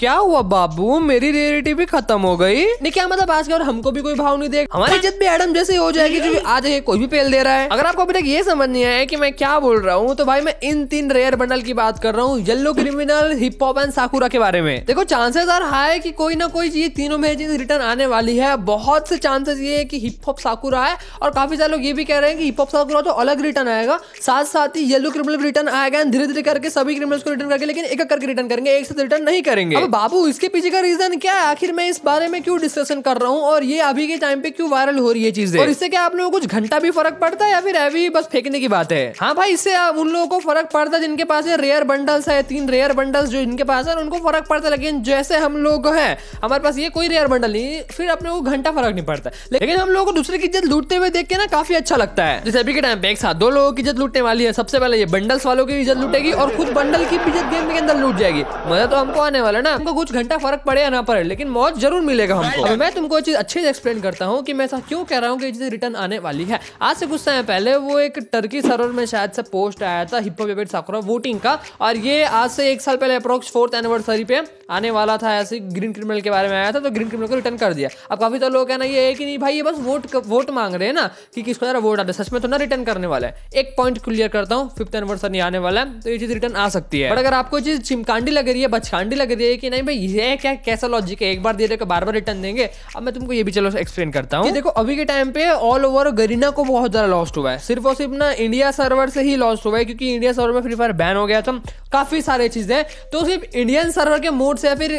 क्या हुआ बाबू मेरी रियलिटी भी खत्म हो गई नहीं क्या मतलब आज के और हमको भी कोई भाव नहीं देगा हमारी इज्जत भी एडम जैसे हो जाएगी जो आज ये कोई भी पेल दे रहा है अगर आपको अभी तक ये समझ नहीं आया कि मैं क्या बोल रहा हूँ तो भाई मैं इन तीन रेयर बंडल की बात कर रहा हूँ yellow criminal hip hop and Sakura के बारे में देखो चांसेस आर हाई की कोई ना कोई ये तीनों में चीज रिटर्न आने वाली है बहुत से चांसेस ये है की हिप हॉप साकुरा है और काफी सारे लोग ये भी कह रहे हैं कि हिप हॉप साकुरा तो अलग रिटर्न आएगा साथ साथ ही येलो क्रिमिनल रिटर्न आएगा धीरे धीरे करके सभी क्रिमिनल्स को रिटर्न करके लेकिन एक करके रिटर्न करेंगे एक साथ रिटर्न नहीं करेंगे बाबू इसके पीछे का रीजन क्या है आखिर मैं इस बारे में क्यों डिस्कशन कर रहा हूँ और ये अभी के टाइम पे क्यों वायरल हो रही है चीजें और इससे क्या आप लोगों को कुछ घंटा भी फर्क पड़ता है या फिर अभी बस फेंकने की बात है हाँ भाई इससे उन लोगों को फर्क पड़ता है जिनके पास रेयर बंडल्स है तीन रेयर बंडल्स जो इनके पास है उनको फर्क पड़ता है लेकिन जैसे हम लोग है हमारे पास ये कोई रेयर बंडल नहीं फिर अपने को घंटा फर्क नहीं पड़ता लेकिन हम लोगों को दूसरे की इज्जत लूटते हुए देख के ना काफी अच्छा लगता है जैसे अभी के टाइम पे एक साथ दो लोगों की इज्जत लूटने वाली है सबसे पहले ये बंडल्स वालों की इज्जत लूटेगी और खुद बंडल की इज्जत गेम के अंदर लूट जाएगी मजा तो हमको आने वाला है ना आपको कुछ घंटा फर्क पड़े या ना पड़े लेकिन मौत जरूर मिलेगा हमको अब मैं तुमको चीज अच्छे से एक्सप्लेन करता हूँ कि मैं ऐसा क्यों कह रहा हूँ कि चीज रिटर्न आने वाली है आज से कुछ समय पहले वो एक टर्की सर्वर में शायद से पोस्ट आया था हिप्पो बेबेट साकुर वोटिंग का और ये आज से एक साल पहले अप्रोक्स फोर्थ एनिवर्सरी पे आने वाला था ऐसे ग्रीन क्रिमिनल के बारे में आया था तो ग्रीन क्रिमिनल को रिटर्न कर दिया अब काफी तो लोग कहना ये है कि नहीं भाई ये बस वोट वोट मांग रहे हैं ना कि किसको जरा वोट आता है सच में तो ना रिटर्न करने वाला है एक पॉइंट क्लियर करता हूँ फिफ्थ एनिवर्सरी आने वाला है तो ये चीज रिटर्न आ सकती है बट अगर आपको चीज चिमकांडी लग रही है बचकांडी लग रही है कि नहीं भाई ये क्या कैसा लॉजिक है एक बार दे देकर बार बार रिटर्न देंगे अब मैं तुमको ये भी चलो एक्सप्लेन करता हूँ देखो अभी के टाइम पे ऑल ओवर गरीना को बहुत ज़्यादा लॉस्ट हुआ है सिर्फ और सिर्फ ना इंडिया सर्वर से ही लॉस्ट हुआ है क्योंकि इंडिया सर्वर में फ्री फायर बैन हो गया था काफ़ी सारी चीज़ें तो सिर्फ इंडियन सर्वर के मोड से या फिर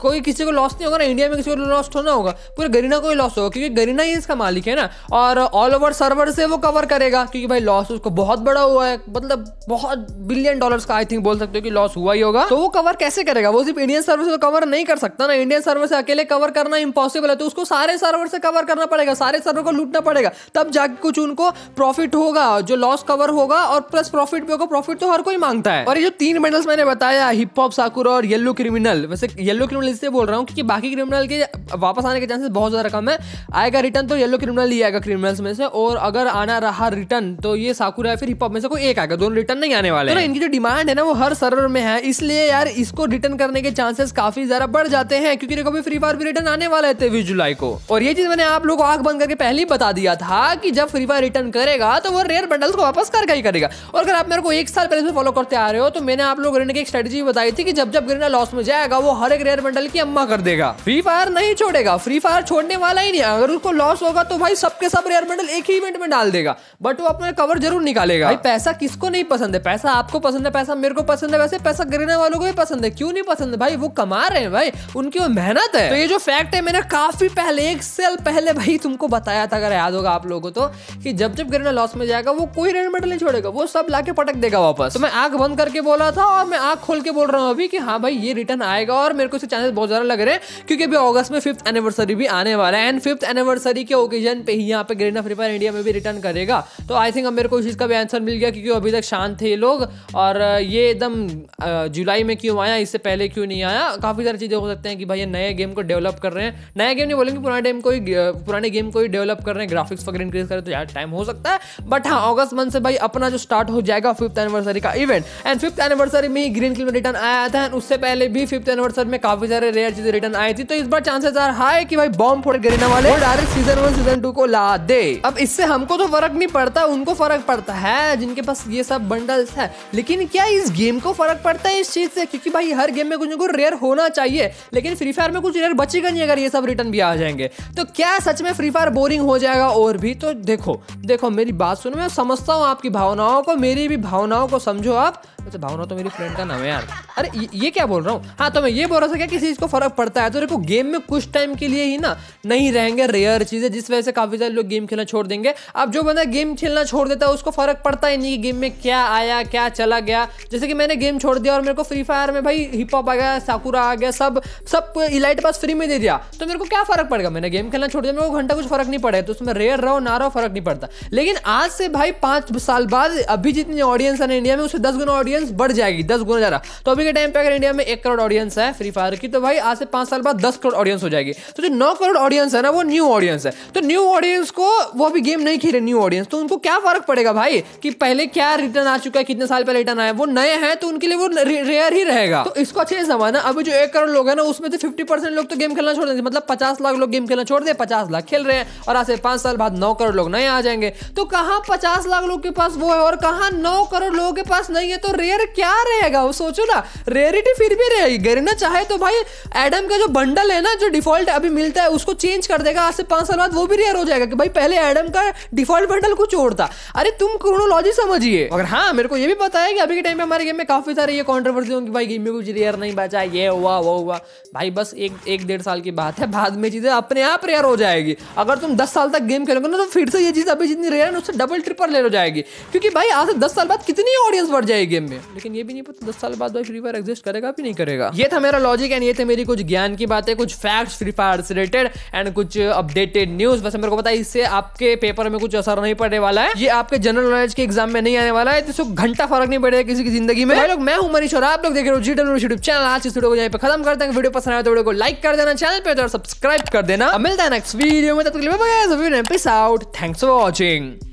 कोई किसी को लॉस नहीं होगा ना इंडिया में किसी को लॉस होना होगा पूरे गरीना को ही लॉस होगा क्योंकि गरीना ही इसका मालिक है ना और ऑल ओवर सर्वर से वो कवर करेगा क्योंकि भाई लॉस उसको बहुत बड़ा हुआ है मतलब बहुत बिलियन डॉलर्स का आई थिंक बोल सकते हो कि लॉस हुआ ही होगा तो वो कवर कैसे करेगा वो सिर्फ इंडियन सर्वर से तो कवर नहीं कर सकता ना इंडियन सर्वर से अकेले कवर करना इम्पॉसिबल है तो उसको सारे सर्वर से कवर करना पड़ेगा सारे सर्वर को लूटना पड़ेगा तब जाके कुछ उनको प्रॉफिट होगा जो लॉस कवर होगा और प्लस प्रॉफिट भी होगा प्रॉफिट तो हर कोई मांगता है और ये जो तीन मेडल्स मैंने बताया हिप हॉप साकुर और येलो क्रिमिनल वैसे येलो क्रिमिनल क्रिमिनल इससे बोल रहा हूँ क्योंकि बाकी क्रिमिनल के वापस आने के चांसेस बहुत ज़्यादा कम है आएगा रिटर्न तो येलो क्रिमिनल ही आएगा क्रिमिनल्स में से और अगर आना रहा रिटर्न तो ये साकुरा या फिर हिप हॉप में से कोई एक आएगा दोनों रिटर्न नहीं आने वाले तो इनकी जो डिमांड है ना वो हर सर्वर में है इसलिए यार इसको रिटर्न करने के चांसेस काफी ज्यादा बढ़ जाते हैं क्योंकि देखो भी फ्री फायर भी रिटर्न आने वाला है तेवीस जुलाई को और ये चीज मैंने आप लोग को आंख बंद करके पहले ही बता दिया था कि जब फ्री फायर रिटर्न करेगा तो वो रेयर बंडल्स को वापस करके ही करेगा और अगर आप मेरे को एक साल पहले से फॉलो करते आ रहे हो तो मैंने आप लोग ग्रेन की एक स्ट्रेटेजी बताई थी कि जब जब ग्रेना लॉस में जाएगा वो हर एक रेयर बंडल बंडल की अम्मा कर देगा फ्री फायर नहीं छोड़ेगा फ्री फायर छोड़ने वाला ही नहीं अगर उसको लॉस होगा तो भाई सबके सब रेयर मेडल एक ही इवेंट में डाल देगा बट वो अपना कवर जरूर निकालेगा भाई पैसा किसको नहीं पसंद है पैसा आपको पसंद है पैसा मेरे को पसंद है वैसे पैसा गिरने वालों को भी पसंद है क्यों नहीं पसंद है भाई वो कमा रहे हैं भाई उनकी वो मेहनत है तो ये जो फैक्ट है मैंने काफी पहले एक साल पहले भाई तुमको बताया था अगर याद होगा आप लोगों को तो कि जब जब गिरना लॉस में जाएगा वो कोई रेयर मेडल नहीं छोड़ेगा वो सब लाके पटक देगा वापस तो मैं आंख बंद करके बोला था और मैं आंख खोल के बोल रहा हूँ अभी कि हाँ भाई ये रिटर्न आएगा और मेरे को इसे चांसेस चांसेस बहुत ज़्यादा लग रहे हैं क्योंकि अभी अगस्त में फिफ्थ एनिवर्सरी भी आने वाला है एंड फिफ्थ एनिवर्सरी के ओकेजन पे ही यहाँ पे ग्रेना फ्री फायर इंडिया में भी रिटर्न करेगा तो आई थिंक अब मेरे को इस चीज़ का भी आंसर मिल गया क्योंकि अभी तक शांत थे लोग और ये एकदम जुलाई में क्यों आया इससे पहले क्यों नहीं आया काफ़ी सारी चीज़ें हो सकते हैं कि भाई ये नए गेम को डेवलप कर रहे हैं नया गेम नहीं बोलेंगे पुराने गेम को ही पुराने गेम को ही डेवलप कर रहे हैं ग्राफिक्स वगैरह इंक्रीज करें तो यार टाइम हो सकता है बट हाँ अगस्त मंथ से भाई अपना जो स्टार्ट हो जाएगा फिफ्थ एनिवर्सरी का इवेंट एंड फिफ्थ एनिवर्सरी में ही ग्रीन किल रिटर्न आया था उससे पहले भी फिफ्थ एनिवर्सरी में काफ़ी सारे रेयर चीजें रिटर्न आई थी तो इस बार चांसेस आर हाई कि भाई बॉम्ब फोड़ गिरने वाले direct season one season two को ला दे अब इससे हमको तो फर्क नहीं पड़ता उनको फर्क पड़ता है जिनके पास ये सब बंडल्स है लेकिन क्या इस गेम को फर्क पड़ता है इस चीज से क्योंकि भाई हर गेम में कुछ ना कुछ रेयर होना चाहिए लेकिन फ्री फायर में कुछ रेयर बचेगा नहीं अगर ये सब रिटर्न भी आ जाएंगे तो क्या सच में फ्री फायर बोरिंग हो जाएगा और भी तो देखो देखो मेरी बात सुनो मैं समझता हूँ आपकी भावनाओं को मेरी भी भावनाओं को समझो आप अच्छा भावना तो मेरी फ्रेंड का नाम है यार अरे ये, क्या बोल रहा हूँ हाँ तो मैं ये बोल रहा था क्या किसी चीज़ को फर्क पड़ता है तो देखो गेम में कुछ टाइम के लिए ही ना नहीं रहेंगे रेयर चीज़ें जिस वजह से काफ़ी सारे लोग गेम खेलना छोड़ देंगे अब जो बंदा गेम खेलना छोड़ देता है उसको फर्क पड़ता ही नहीं कि गेम में क्या आया क्या चला गया जैसे कि मैंने गेम छोड़ दिया और मेरे को फ्री फायर में भाई हिप हॉप आ गया साकुरा आ गया सब सब इलाइट पास फ्री में दे दिया तो मेरे को क्या फर्क पड़ेगा मैंने गेम खेलना छोड़ दिया मेरे को घंटा कुछ फर्क नहीं पड़ेगा तो उसमें रेयर रहो ना रहो फर्क नहीं पड़ता लेकिन आज से भाई पाँच साल बाद अभी जितनी ऑडियंस है ना इंडिया में उससे दस गुना ऑडियंस ऑडियंस बढ़ जाएगी दस गुना ज़्यादा तो अभी के टाइम पे अगर इंडिया में एक करोड़ ऑडियंस है फ्री फायर की तो भाई आज से पांच साल बाद दस करोड़ ऑडियंस हो जाएगी तो जो नौ करोड़ ऑडियंस है ना वो न्यू ऑडियंस है तो न्यू ऑडियंस को वो अभी गेम नहीं खेले न्यू ऑडियंस तो उनको क्या फर्क पड़ेगा भाई कि पहले क्या रिटर्न आ चुका है कितने साल पहले रिटर्न आया वो नए हैं तो उनके लिए वो रेयर ही रहेगा तो इसको अच्छे से समझना अभी जो एक करोड़ लोग है ना उसमें से फिफ्टी परसेंट लोग तो गेम खेलना छोड़ देते मतलब पचास लाख लोग गेम खेलना छोड़ दे पचास लाख खेल रहे हैं और आज से पांच साल बाद नौ करोड़ लोग नए आ जाएंगे तो कहा पचास लाख लोग के पास वो है और कहा नौ करोड़ लोगों के पास नहीं है तो रेयर क्या रहेगा वो सोचो ना रेयरिटी फिर भी रहेगी गरीना चाहे तो भाई एडम का जो बंडल है ना जो डिफॉल्ट अभी मिलता है उसको चेंज कर देगा आज से पांच साल बाद वो भी रेयर हो जाएगा कि भाई पहले एडम का डिफॉल्ट बंडल कुछ और था अरे तुम क्रोनोलॉजी समझिए अगर हाँ मेरे को ये भी पता है कि अभी के टाइम में हमारे गेम में काफी सारे ये कॉन्ट्रोवर्सी होंगी भाई गेम में कुछ रेयर नहीं बचा ये हुआ वो हुआ भाई बस एक एक डेढ़ साल की बात है बाद में चीजें अपने आप रेयर हो जाएगी अगर तुम दस साल तक गेम खेलोगे ना तो फिर से ये चीज अभी जितनी रेयर है उससे डबल ट्रिपल रेयर हो जाएगी क्योंकि भाई आज से दस साल बाद कितनी ऑडियंस बढ़ जाएगी गेम में लेकिन ये भी नहीं पता दस साल बाद भाई फ्री फायर एग्जिस्ट करेगा भी नहीं करेगा ये था मेरा लॉजिक एंड ये थे मेरी कुछ ज्ञान की बातें कुछ फैक्ट्स फ्री फायर से रिलेटेड एंड कुछ अपडेटेड न्यूज वैसे मेरे को पता है इससे आपके पेपर में कुछ असर नहीं पड़ने वाला है ये आपके जनरल नॉलेज के एग्जाम में नहीं आने वाला है तो घंटा फर्क नहीं पड़ेगा किसी की जिंदगी में तो लोग मैं हूँ मनीष और आप लोग देख रहे हो जी डब्ल्यू यूट्यूब चैनल आज इस वीडियो को यहाँ पे खत्म करते हैं वीडियो पसंद आए तो वीडियो को लाइक कर देना चैनल पे और सब्सक्राइब कर देना मिलता है नेक्स्ट वीडियो में तब तक के लिए peace out thanks for watching